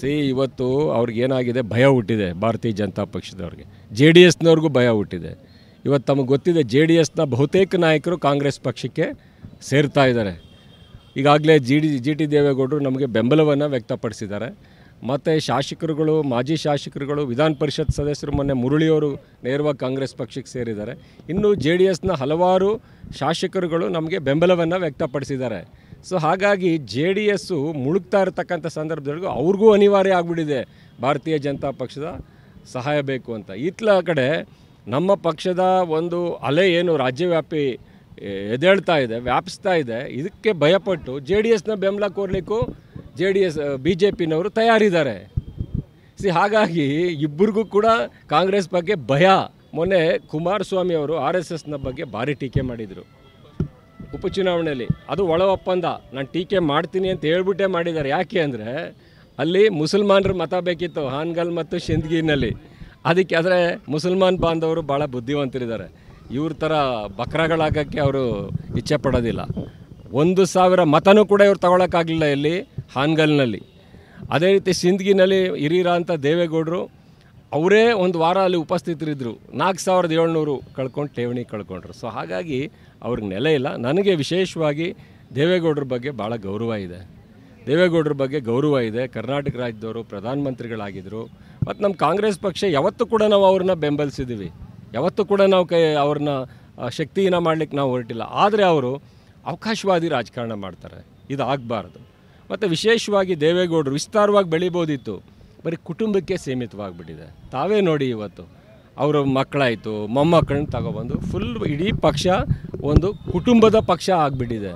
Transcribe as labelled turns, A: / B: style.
A: C ಇವತ್ತು ಏನಾಗಿದೆ ಭಯ ಹುಟ್ಟಿದೆ ಭಾರತೀಯ ಜನತಾ ಪಕ್ಷದವ್ರಿಗೆ ಜೆ ಡಿ ಎಸ್ನವ್ರಿಗೂ ಭಯ ಹುಟ್ಟಿದೆ ಇವತ್ತು ತಮಗೆ ಗೊತ್ತಿದೆ ಜೆ ಡಿ ಎಸ್ನ ಬಹುತೇಕ ನಾಯಕರು ಕಾಂಗ್ರೆಸ್ ಪಕ್ಷಕ್ಕೆ ಸೇರ್ತಾ ಇದ್ದಾರೆ ಈಗಾಗಲೇ ಜಿ ಡಿ ಜಿ ಟಿ ದೇವೇಗೌಡರು ನಮಗೆ ಬೆಂಬಲವನ್ನು ವ್ಯಕ್ತಪಡಿಸಿದ್ದಾರೆ ಮತ್ತು ಶಾಸಕರುಗಳು ಮಾಜಿ ಶಾಸಕರುಗಳು ವಿಧಾನ ಪರಿಷತ್ ಸದಸ್ಯರು ಮೊನ್ನೆ ಮುರುಳಿಯವರು ನೇರವಾಗಿ ಕಾಂಗ್ರೆಸ್ ಪಕ್ಷಕ್ಕೆ ಸೇರಿದ್ದಾರೆ ಇನ್ನು ಜೆ ಡಿ ಎಸ್ನ ಹಲವಾರು ಶಾಸಕರುಗಳು ನಮಗೆ ಬೆಂಬಲವನ್ನು ವ್ಯಕ್ತಪಡಿಸಿದ್ದಾರೆ ಸೊ ಹಾಗಾಗಿ ಜೆ ಡಿ ಎಸ್ಸು ಮುಳುಗ್ತಾ ಇರತಕ್ಕಂಥ ಸಂದರ್ಭದೊಳಗೂ ಅವ್ರಿಗೂ ಅನಿವಾರ್ಯ ಆಗಿಬಿಟ್ಟಿದೆ ಭಾರತೀಯ ಜನತಾ ಪಕ್ಷದ ಸಹಾಯ ಬೇಕು ಅಂತ ಇತ್ತಲ ಕಡೆ ನಮ್ಮ ಪಕ್ಷದ ಒಂದು ಅಲೆ ಏನು ರಾಜ್ಯವ್ಯಾಪಿ ಎದೇಳ್ತಾ ಇದೆ ವ್ಯಾಪಿಸ್ತಾ ಇದೆ ಇದಕ್ಕೆ ಭಯಪಟ್ಟು ಜೆ ಡಿ ಎಸ್ನ ಬೆಂಬಲ ಕೋರ್ಲಿಕ್ಕೂ J D S B J ಪಿನವರು ತಯಾರಿದ್ದಾರೆ ಸಿ ಹಾಗಾಗಿ ಇಬ್ಬರಿಗೂ ಕೂಡ ಕಾಂಗ್ರೆಸ್ ಬಗ್ಗೆ ಭಯ ಮೊನ್ನೆ ಕುಮಾರಸ್ವಾಮಿ ಅವರು ಆರ್ ಎಸ್ ಎಸ್ನ ಬಗ್ಗೆ ಭಾರಿ ಟೀಕೆ ಮಾಡಿದರು ಉಪಚುನಾವಣೆಯಲ್ಲಿ ಅದು ಒಳ ಒಪ್ಪಂದ ನಾನು ಟೀಕೆ ಮಾಡ್ತೀನಿ ಅಂತ ಹೇಳ್ಬಿಟ್ಟೇ ಮಾಡಿದ್ದಾರೆ ಯಾಕೆ ಅಂದರೆ ಅಲ್ಲಿ ಮುಸಲ್ಮಾನರು ಮತ ಬೇಕಿತ್ತು ಹಾನ್ಗಲ್ ಮತ್ತು ಶಿಂದ್ಗಿನಲ್ಲಿ ಅದಕ್ಕೆ ಆದರೆ ಮುಸಲ್ಮಾನ್ ಬಾಂಧವರು ಭಾಳ ಬುದ್ಧಿವಂತರಿದ್ದಾರೆ ಇವ್ರ ಥರ ಬಕ್ರಗಳಾಗೋಕ್ಕೆ ಅವರು ಇಚ್ಛೆ ಪಡೋದಿಲ್ಲ ಒಂದು ಸಾವಿರ ಮತನೂ ಕೂಡ ಇವ್ರು ತಗೊಳಕ್ಕಾಗಲಿಲ್ಲ ಇಲ್ಲಿ ಹಾನ್ಗಲ್ನಲ್ಲಿ ಅದೇ ರೀತಿ ಸಿಂದ್ಗಿನಲ್ಲಿ ಹಿರಿಯರ ಅಂತ ದೇವೇಗೌಡರು ಅವರೇ ಒಂದು ವಾರ ಅಲ್ಲಿ ಉಪಸ್ಥಿತರಿದ್ದರು ನಾಲ್ಕು ಸಾವಿರದ ಏಳ್ನೂರು ಕಳ್ಕೊಂಡು ಠೇವಣಿ ಕಳ್ಕೊಂಡ್ರು ಸೊ ಹಾಗಾಗಿ ಅವ್ರಿಗೆ ನೆಲೆ ಇಲ್ಲ ನನಗೆ ವಿಶೇಷವಾಗಿ ದೇವೇಗೌಡರ ಬಗ್ಗೆ ಭಾಳ ಗೌರವ ಇದೆ ದೇವೇಗೌಡರ ಬಗ್ಗೆ ಗೌರವ ಇದೆ ಕರ್ನಾಟಕ ರಾಜ್ಯದವರು ಪ್ರಧಾನಮಂತ್ರಿಗಳಾಗಿದ್ದರು ಮತ್ತು ನಮ್ಮ ಕಾಂಗ್ರೆಸ್ ಪಕ್ಷ ಯಾವತ್ತೂ ಕೂಡ ನಾವು ಅವ್ರನ್ನ ಬೆಂಬಲಿಸಿದ್ದೀವಿ ಯಾವತ್ತೂ ಕೂಡ ನಾವು ಕೈ ಅವ್ರನ್ನ ಶಕ್ತಿಯನ್ನು ಮಾಡಲಿಕ್ಕೆ ನಾವು ಹೊರಟಿಲ್ಲ ಆದರೆ ಅವರು ಅವಕಾಶವಾದಿ ರಾಜಕಾರಣ ಮಾಡ್ತಾರೆ ಇದು ಆಗಬಾರ್ದು ಮತ್ತು ವಿಶೇಷವಾಗಿ ದೇವೇಗೌಡರು ವಿಸ್ತಾರವಾಗಿ ಬೆಳಿಬೋದಿತ್ತು ಬರೀ ಕುಟುಂಬಕ್ಕೆ ಸೀಮಿತವಾಗಿಬಿಟ್ಟಿದೆ ತಾವೇ ನೋಡಿ ಇವತ್ತು ಅವರ ಮಕ್ಕಳಾಯಿತು ಮೊಮ್ಮಕ್ಕಳನ್ನ ತಗೊಬಂದು ಫುಲ್ ಇಡೀ ಪಕ್ಷ ಒಂದು ಕುಟುಂಬದ ಪಕ್ಷ ಆಗಿಬಿಟ್ಟಿದೆ